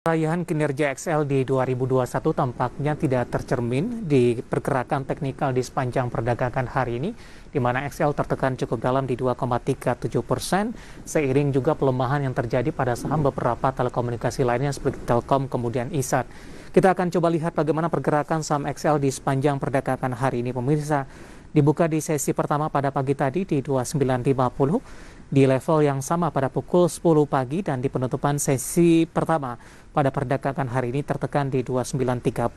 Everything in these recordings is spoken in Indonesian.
Perayaan kinerja XL di 2021 tampaknya tidak tercermin di pergerakan teknikal di sepanjang perdagangan hari ini, di mana XL tertekan cukup dalam di 2,37 persen, seiring juga pelemahan yang terjadi pada saham beberapa telekomunikasi lainnya seperti Telkom kemudian ISAT. Kita akan coba lihat bagaimana pergerakan saham XL di sepanjang perdagangan hari ini, pemirsa. Dibuka di sesi pertama pada pagi tadi di 2950, di level yang sama pada pukul 10 pagi dan di penutupan sesi pertama pada perdagangan hari ini tertekan di 29.30.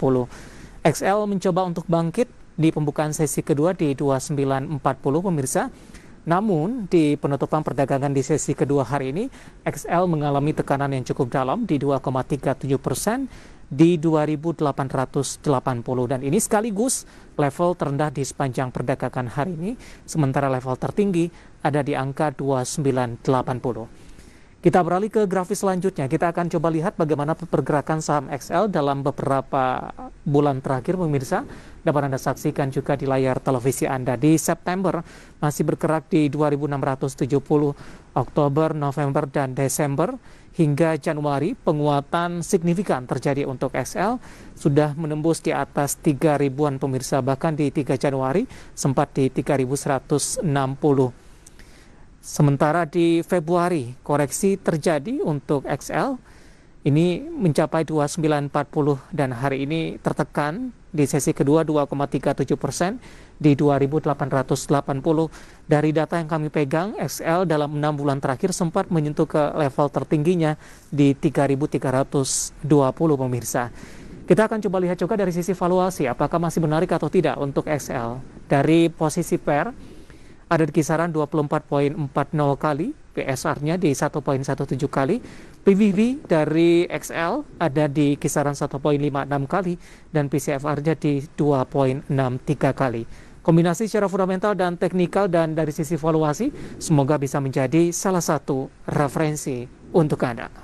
XL mencoba untuk bangkit di pembukaan sesi kedua di 29.40 pemirsa. Namun di penutupan perdagangan di sesi kedua hari ini XL mengalami tekanan yang cukup dalam di 2,37 persen di 2880 dan ini sekaligus level terendah di sepanjang perdagangan hari ini sementara level tertinggi ada di angka 2980. Kita beralih ke grafis selanjutnya. Kita akan coba lihat bagaimana pergerakan saham XL dalam beberapa bulan terakhir pemirsa. Dapat Anda saksikan juga di layar televisi Anda di September masih bergerak di 2670, Oktober, November dan Desember hingga Januari penguatan signifikan terjadi untuk XL sudah menembus di atas 3 ribuan pemirsa bahkan di 3 Januari sempat di 3160 sementara di Februari koreksi terjadi untuk XL ini mencapai 2940 dan hari ini tertekan di sesi kedua 2,37 persen di 2880. Dari data yang kami pegang, XL dalam enam bulan terakhir sempat menyentuh ke level tertingginya di 3320 pemirsa. Kita akan coba lihat juga dari sisi valuasi apakah masih menarik atau tidak untuk XL. Dari posisi per ada di kisaran 24.40 kali PSR-nya di 1.17 kali. PVV dari XL ada di kisaran 1.56 kali dan PCFR-nya di 2.63 kali. Kombinasi secara fundamental dan teknikal dan dari sisi valuasi semoga bisa menjadi salah satu referensi untuk Anda.